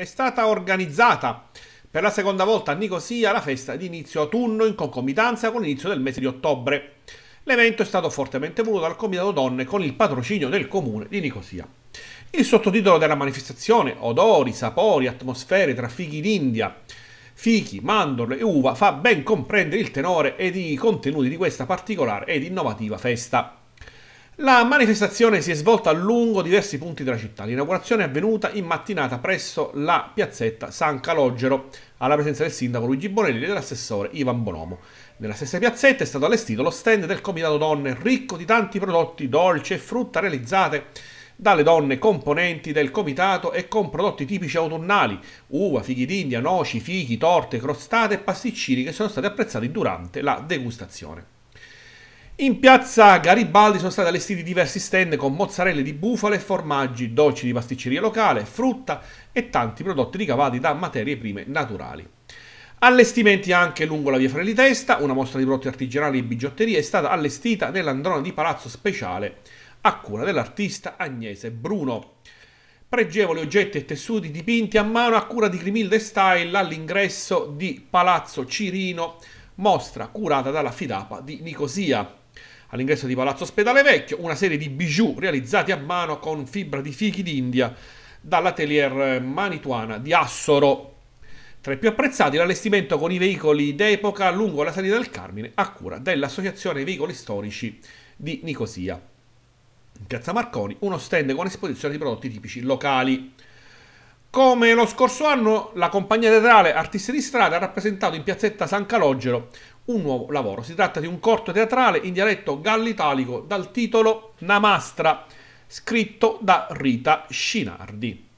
È stata organizzata per la seconda volta a Nicosia la festa di inizio autunno in concomitanza con l'inizio del mese di ottobre. L'evento è stato fortemente voluto dal Comitato Donne con il patrocinio del comune di Nicosia. Il sottotitolo della manifestazione, Odori, sapori, atmosfere tra fichi d'India, fichi, mandorle e uva, fa ben comprendere il tenore ed i contenuti di questa particolare ed innovativa festa. La manifestazione si è svolta lungo diversi punti della città. L'inaugurazione è avvenuta in mattinata presso la piazzetta San Calogero, alla presenza del sindaco Luigi Bonelli e dell'assessore Ivan Bonomo. Nella stessa piazzetta è stato allestito lo stand del Comitato Donne, ricco di tanti prodotti dolci e frutta realizzate dalle donne componenti del comitato e con prodotti tipici autunnali, uva, fichi d'India, noci, fichi, torte, crostate e pasticcini che sono stati apprezzati durante la degustazione. In piazza Garibaldi sono stati allestiti diversi stand con mozzarelle di bufale, formaggi, dolci di pasticceria locale, frutta e tanti prodotti ricavati da materie prime naturali. Allestimenti anche lungo la via Frelli Testa, una mostra di prodotti artigianali e bigiotteria è stata allestita nell'androne di Palazzo Speciale a cura dell'artista Agnese Bruno. Pregevoli oggetti e tessuti dipinti a mano a cura di Grimilde Style all'ingresso di Palazzo Cirino, mostra curata dalla Fidapa di Nicosia all'ingresso di Palazzo Ospedale Vecchio, una serie di bijou realizzati a mano con fibra di fichi d'India dall'atelier Manituana di Assoro. Tra i più apprezzati l'allestimento con i veicoli d'epoca lungo la salita del Carmine a cura dell'Associazione Veicoli Storici di Nicosia. In Piazza Marconi uno stand con esposizione di prodotti tipici locali. Come lo scorso anno, la compagnia teatrale Artisti di Strada ha rappresentato in piazzetta San Calogero un nuovo lavoro. Si tratta di un corto teatrale in dialetto gallitalico dal titolo Namastra, scritto da Rita Scinardi.